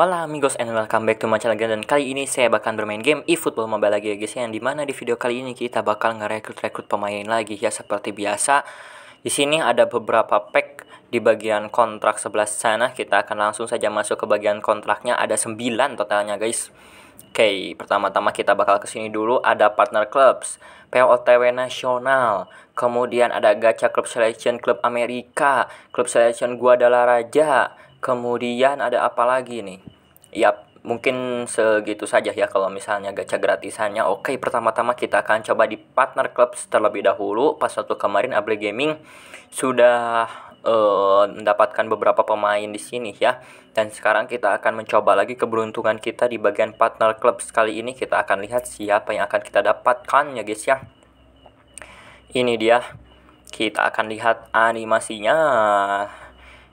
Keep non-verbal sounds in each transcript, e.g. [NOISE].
Hola amigos and welcome back to my channel dan kali ini saya bakal bermain game eFootball Mobile lagi ya guys ya, yang dimana di video kali ini kita bakal ngerekrut-rekrut pemain lagi ya seperti biasa di sini ada beberapa pack di bagian kontrak sebelah sana kita akan langsung saja masuk ke bagian kontraknya ada 9 totalnya guys Oke, okay, pertama-tama kita bakal ke sini dulu ada partner clubs, POTW nasional, kemudian ada gacha club selection klub Amerika, klub selection Guadalajara, kemudian ada apa lagi nih yap mungkin segitu saja ya kalau misalnya gacha gratisannya oke pertama-tama kita akan coba di partner club terlebih dahulu pas waktu kemarin Able Gaming sudah uh, mendapatkan beberapa pemain di sini ya dan sekarang kita akan mencoba lagi keberuntungan kita di bagian partner club kali ini kita akan lihat siapa yang akan kita dapatkan ya guys ya ini dia kita akan lihat animasinya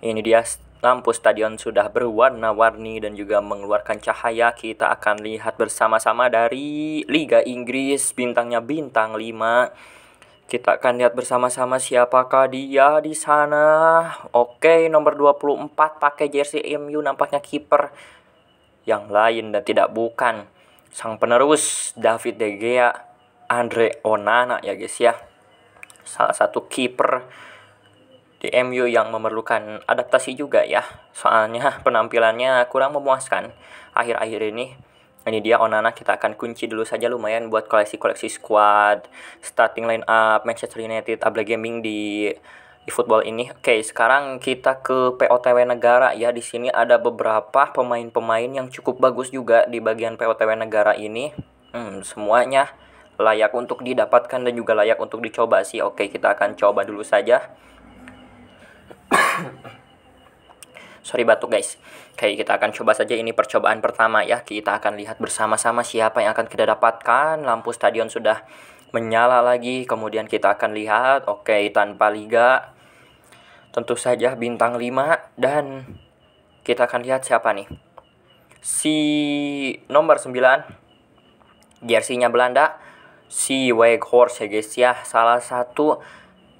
ini dia Lampu stadion sudah berwarna-warni dan juga mengeluarkan cahaya. Kita akan lihat bersama-sama dari Liga Inggris, bintangnya bintang 5. Kita akan lihat bersama-sama siapakah dia di sana. Oke, nomor 24 pakai jersey MU nampaknya kiper yang lain dan tidak bukan sang penerus David De Gea, Andre Onana ya guys ya. Salah satu kiper di MU yang memerlukan adaptasi juga ya. Soalnya penampilannya kurang memuaskan akhir-akhir ini. Ini dia Onana kita akan kunci dulu saja lumayan buat koleksi-koleksi squad, starting line up Manchester United Abla Gaming di di football ini. Oke, sekarang kita ke POTW negara ya. Di sini ada beberapa pemain-pemain yang cukup bagus juga di bagian POTW negara ini. Hmm, semuanya layak untuk didapatkan dan juga layak untuk dicoba sih. Oke, kita akan coba dulu saja. [COUGHS] Sorry batuk guys. Oke, kita akan coba saja ini percobaan pertama ya. Kita akan lihat bersama-sama siapa yang akan kita dapatkan. Lampu stadion sudah menyala lagi. Kemudian kita akan lihat. Oke, tanpa liga. Tentu saja bintang 5 dan kita akan lihat siapa nih. Si nomor 9 jersinya Belanda si Weghorst ya guys ya salah satu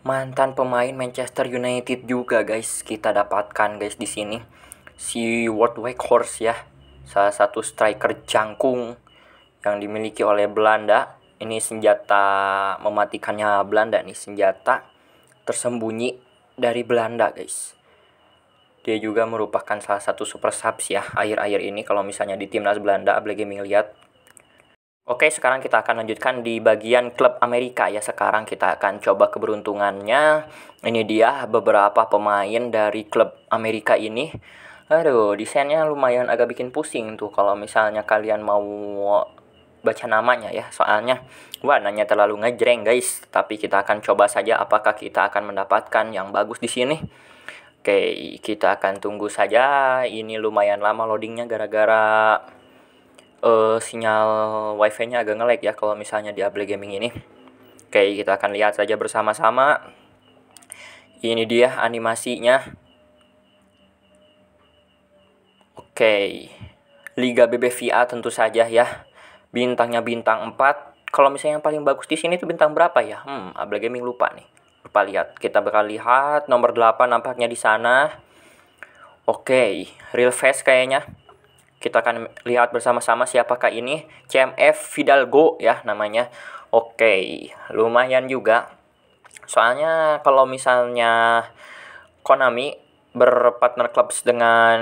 mantan pemain Manchester United juga guys kita dapatkan guys di sini si World Wide Horse ya salah satu striker jangkung yang dimiliki oleh Belanda ini senjata mematikannya Belanda nih senjata tersembunyi dari Belanda guys dia juga merupakan salah satu super subs ya air-air ini kalau misalnya di timnas Belanda Ablegemi lihat Oke, sekarang kita akan lanjutkan di bagian klub Amerika ya. Sekarang kita akan coba keberuntungannya. Ini dia beberapa pemain dari klub Amerika ini. Aduh, desainnya lumayan agak bikin pusing tuh kalau misalnya kalian mau baca namanya ya. Soalnya warnanya terlalu ngejreng, guys. Tapi kita akan coba saja apakah kita akan mendapatkan yang bagus di sini. Oke, kita akan tunggu saja. Ini lumayan lama loadingnya gara-gara uh, sinyal wifi-nya agak ngelag ya kalau misalnya di Able Gaming ini. Oke, kita akan lihat saja bersama-sama. Ini dia animasinya. Oke. Liga BBVA tentu saja ya. Bintangnya bintang 4. Kalau misalnya yang paling bagus di sini itu bintang berapa ya? Hmm, Able Gaming lupa nih. Lupa lihat. Kita bakal lihat nomor 8 nampaknya di sana. Oke, real Face kayaknya. Kita akan lihat bersama-sama siapakah ini. CMF Fidalgo ya namanya. Oke, lumayan juga. Soalnya kalau misalnya Konami berpartner clubs dengan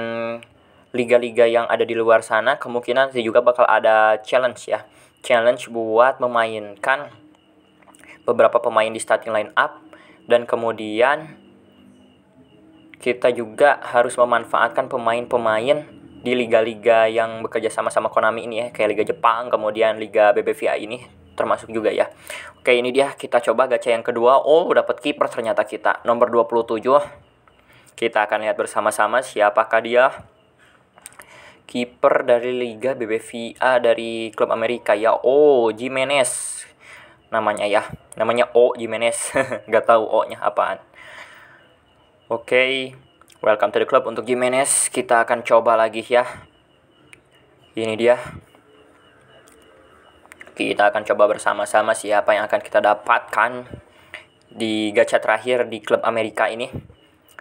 liga-liga yang ada di luar sana, kemungkinan sih juga bakal ada challenge ya. Challenge buat memainkan beberapa pemain di starting line up dan kemudian kita juga harus memanfaatkan pemain-pemain di liga-liga yang bekerja sama sama Konami ini ya kayak liga Jepang kemudian liga BBVA ini termasuk juga ya oke ini dia kita coba gacha yang kedua oh dapat kiper ternyata kita nomor 27 kita akan lihat bersama-sama siapakah dia kiper dari liga BBVA dari klub Amerika ya oh Jimenez namanya ya namanya oh Jimenez [LAUGHS] nggak tahu O nya apaan oke okay. Welcome to the club untuk Jimenez. Kita akan coba lagi ya. Ini dia. Kita akan coba bersama-sama siapa yang akan kita dapatkan di gacha terakhir di klub Amerika ini.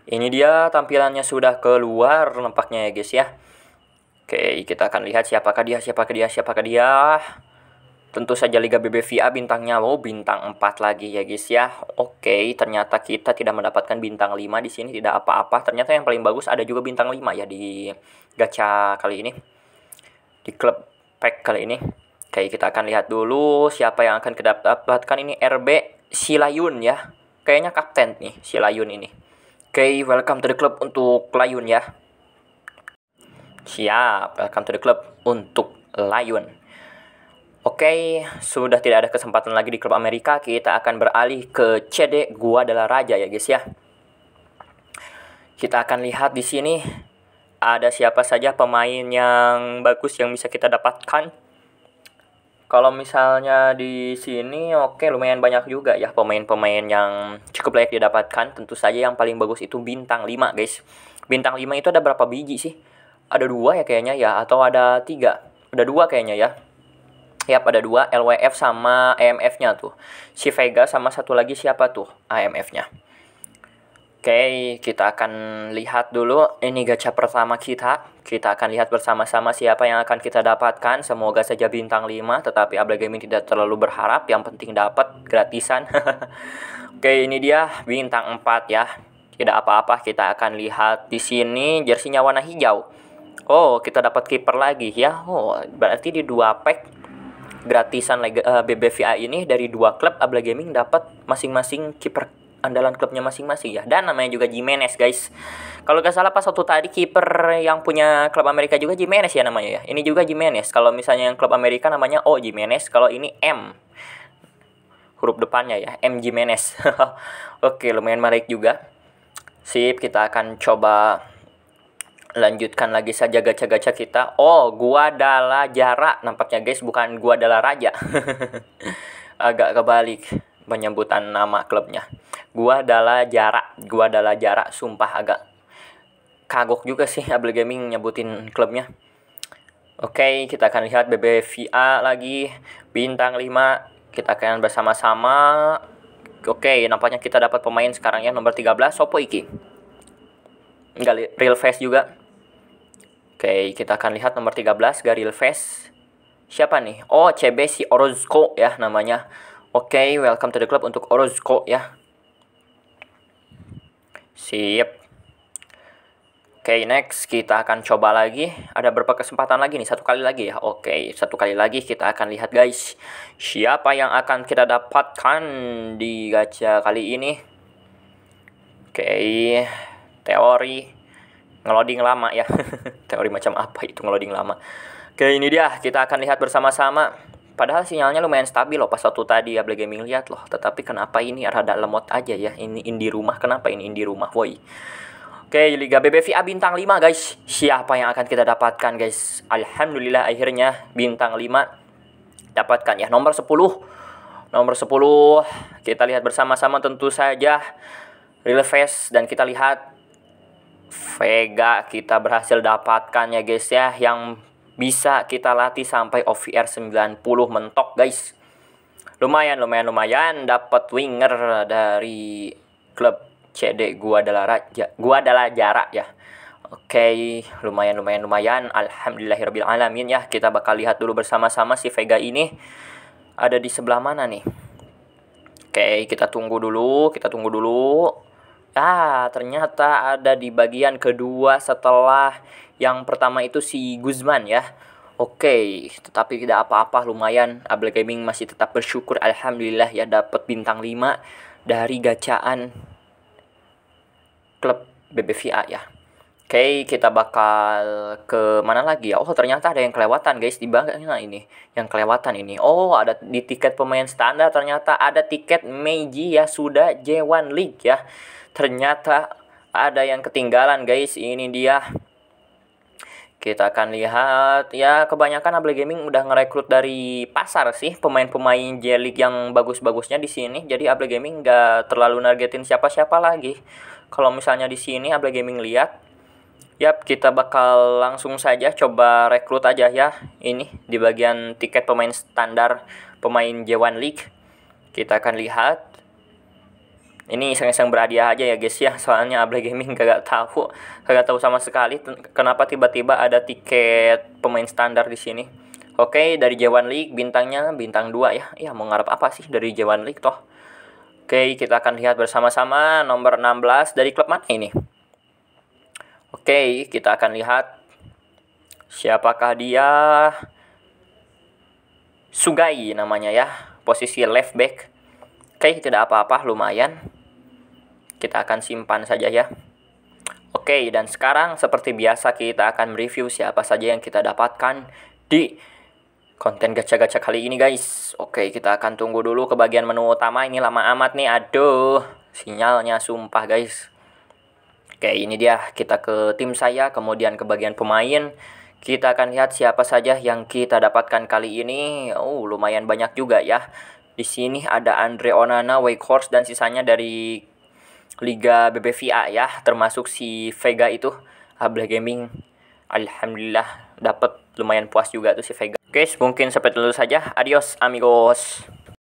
Ini dia tampilannya sudah keluar nampaknya ya guys ya. Oke, kita akan lihat siapakah dia, siapakah dia, siapakah dia. Siapakah dia. Tentu saja Liga BBVA bintangnya wow bintang 4 lagi ya guys ya. Oke, ternyata kita tidak mendapatkan bintang 5 di sini tidak apa-apa. Ternyata yang paling bagus ada juga bintang 5 ya di gacha kali ini. Di klub pack kali ini. Oke, kita akan lihat dulu siapa yang akan kedapatkan ini RB Silayun ya. Kayaknya kapten nih Silayun ini. Oke, welcome to the club untuk Layun ya. Siap, welcome to the club untuk Layun. Oke, sudah tidak ada kesempatan lagi di klub Amerika, kita akan beralih ke CD Gua adalah Raja ya guys ya. Kita akan lihat di sini ada siapa saja pemain yang bagus yang bisa kita dapatkan. Kalau misalnya di sini oke lumayan banyak juga ya pemain-pemain yang cukup layak didapatkan. Tentu saja yang paling bagus itu bintang 5, guys. Bintang 5 itu ada berapa biji sih? Ada dua ya kayaknya ya atau ada tiga? Ada dua kayaknya ya. Ya, ada dua, LWF sama EMF-nya tuh. Si Vega sama satu lagi siapa tuh AMF-nya. Oke, kita akan lihat dulu ini gacha pertama kita. Kita akan lihat bersama-sama siapa yang akan kita dapatkan. Semoga saja bintang 5, tetapi Abla Gaming tidak terlalu berharap. Yang penting dapat gratisan. [LAUGHS] Oke, ini dia bintang 4 ya. Tidak apa-apa, kita akan lihat di sini jersinya warna hijau. Oh, kita dapat kiper lagi ya. Oh, berarti di dua pack gratisan lega, uh, eh, BBVA ini dari dua klub Abla Gaming dapat masing-masing kiper andalan klubnya masing-masing ya dan namanya juga Jimenez guys kalau gak salah pas waktu tadi kiper yang punya klub Amerika juga Jimenez ya namanya ya ini juga Jimenez kalau misalnya yang klub Amerika namanya O oh, Jimenez kalau ini M huruf depannya ya M Jimenez [LAUGHS] oke lumayan menarik juga sip kita akan coba lanjutkan lagi saja gacha-gacha kita. Oh, gua adalah jarak nampaknya guys, bukan gua adalah raja. [LAUGHS] Agak kebalik penyebutan nama klubnya. Gua adalah jarak, gua adalah jarak, sumpah agak kagok juga sih able Gaming nyebutin klubnya. Oke, kita akan lihat BBVA lagi bintang 5. Kita akan bersama-sama. Oke, nampaknya kita dapat pemain sekarang ya nomor 13 Sopo Iki Enggak real face juga Oke, kita akan lihat nomor 13 Garil Face. Siapa nih? Oh, CB si Orozco ya namanya. Oke, welcome to the club untuk Orozco ya. Siap. Oke, next kita akan coba lagi. Ada berapa kesempatan lagi nih? Satu kali lagi ya. Oke, satu kali lagi kita akan lihat guys. Siapa yang akan kita dapatkan di gacha kali ini? Oke, teori ngeloding lama ya [LAUGHS] teori macam apa itu ngeloding lama oke ini dia kita akan lihat bersama-sama padahal sinyalnya lumayan stabil loh pas waktu tadi ya Black Gaming lihat loh tetapi kenapa ini rada lemot aja ya ini indi rumah kenapa ini indi rumah woi Oke, Liga BBVA bintang 5 guys. Siapa yang akan kita dapatkan guys? Alhamdulillah akhirnya bintang 5 dapatkan ya. Nomor 10. Nomor 10 kita lihat bersama-sama tentu saja Real Face dan kita lihat Vega kita berhasil dapatkan ya guys ya yang bisa kita latih sampai OVR 90 mentok guys lumayan lumayan lumayan dapat winger dari klub CD gua adalah raja gua adalah jarak ya Oke, okay, lumayan lumayan lumayan. Alhamdulillahirabbil ya. Kita bakal lihat dulu bersama-sama si Vega ini ada di sebelah mana nih. Oke, kita tunggu dulu, kita tunggu dulu. Ah, ternyata ada di bagian kedua setelah yang pertama itu si Guzman ya. Oke, okay, tetapi tidak apa-apa lumayan Able Gaming masih tetap bersyukur alhamdulillah ya dapat bintang 5 dari gacaan klub BBVA ya. Oke, okay, kita bakal ke mana lagi ya? Oh, ternyata ada yang kelewatan, guys. Di bangga nah, ini? Yang kelewatan ini. Oh, ada di tiket pemain standar ternyata ada tiket Meiji ya sudah J1 League ya. Ternyata ada yang ketinggalan, guys. Ini dia. Kita akan lihat ya kebanyakan Able Gaming udah ngerekrut dari pasar sih pemain-pemain J League yang bagus-bagusnya di sini. Jadi Able Gaming nggak terlalu nargetin siapa-siapa lagi. Kalau misalnya di sini Able Gaming lihat Yap, kita bakal langsung saja coba rekrut aja ya. Ini di bagian tiket pemain standar pemain J1 League. Kita akan lihat. Ini iseng-iseng berhadiah aja ya guys ya. Soalnya Able Gaming kagak [LAUGHS] tahu, kagak tahu sama sekali kenapa tiba-tiba ada tiket pemain standar di sini. Oke, dari j League bintangnya bintang 2 ya. Ya, mau ngarep apa sih dari j League toh? Oke, kita akan lihat bersama-sama nomor 16 dari klub mana ini? Oke, kita akan lihat siapakah dia. Sugai namanya ya, posisi left back. Oke, tidak apa-apa, lumayan. Kita akan simpan saja ya. Oke, dan sekarang seperti biasa kita akan mereview siapa saja yang kita dapatkan di konten gacha-gacha kali ini guys. Oke, kita akan tunggu dulu ke bagian menu utama. Ini lama amat nih, aduh. Sinyalnya sumpah guys. Oke, ini dia kita ke tim saya, kemudian ke bagian pemain. Kita akan lihat siapa saja yang kita dapatkan kali ini. Oh, lumayan banyak juga ya. Di sini ada Andre Onana, Wakehorse dan sisanya dari Liga BBVA ya, termasuk si Vega itu. Abla Gaming alhamdulillah dapat lumayan puas juga tuh si Vega. Guys, mungkin sampai dulu saja. Adios amigos.